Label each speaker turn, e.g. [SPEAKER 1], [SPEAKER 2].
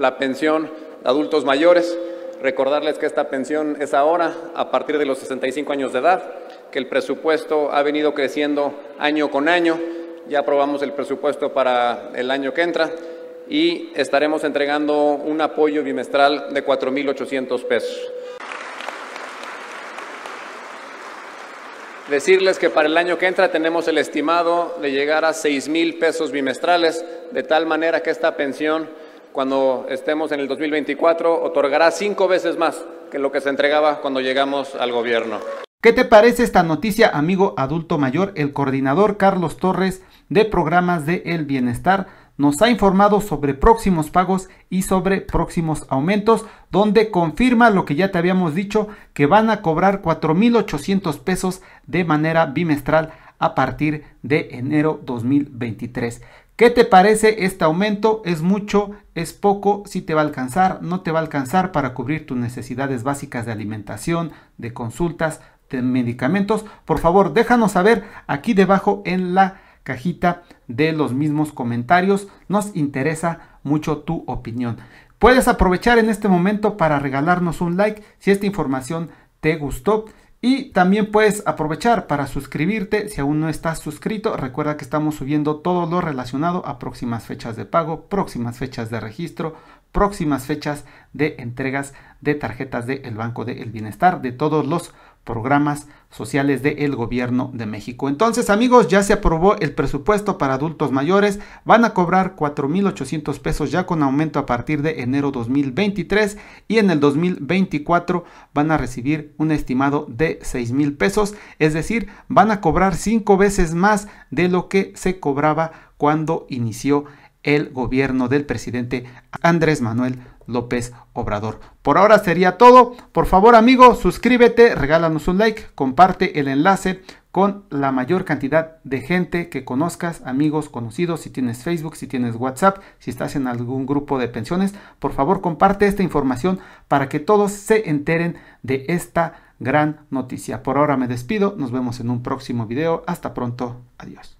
[SPEAKER 1] la pensión de adultos mayores. Recordarles que esta pensión es ahora a partir de los 65 años de edad, que el presupuesto ha venido creciendo año con año. Ya aprobamos el presupuesto para el año que entra y estaremos entregando un apoyo bimestral de 4.800 pesos. Decirles que para el año que entra tenemos el estimado de llegar a 6,000 pesos bimestrales, de tal manera que esta pensión cuando estemos en el 2024, otorgará cinco veces más que lo que se entregaba cuando llegamos al gobierno.
[SPEAKER 2] ¿Qué te parece esta noticia, amigo adulto mayor? El coordinador Carlos Torres de programas de El Bienestar nos ha informado sobre próximos pagos y sobre próximos aumentos, donde confirma lo que ya te habíamos dicho, que van a cobrar 4.800 pesos de manera bimestral a partir de enero 2023. ¿Qué te parece este aumento? ¿Es mucho? ¿Es poco? ¿Si te va a alcanzar? ¿No te va a alcanzar para cubrir tus necesidades básicas de alimentación, de consultas, de medicamentos? Por favor, déjanos saber aquí debajo en la cajita de los mismos comentarios. Nos interesa mucho tu opinión. Puedes aprovechar en este momento para regalarnos un like si esta información te gustó. Y también puedes aprovechar para suscribirte si aún no estás suscrito. Recuerda que estamos subiendo todo lo relacionado a próximas fechas de pago, próximas fechas de registro, próximas fechas de entregas de tarjetas del el Banco del Bienestar, de todos los programas sociales del gobierno de México. Entonces amigos, ya se aprobó el presupuesto para adultos mayores, van a cobrar 4.800 pesos ya con aumento a partir de enero 2023 y en el 2024 van a recibir un estimado de 6.000 pesos, es decir, van a cobrar cinco veces más de lo que se cobraba cuando inició el gobierno del presidente Andrés Manuel López Obrador. Por ahora sería todo. Por favor, amigo, suscríbete, regálanos un like, comparte el enlace con la mayor cantidad de gente que conozcas, amigos, conocidos, si tienes Facebook, si tienes WhatsApp, si estás en algún grupo de pensiones, por favor comparte esta información para que todos se enteren de esta gran noticia. Por ahora me despido, nos vemos en un próximo video, hasta pronto, adiós.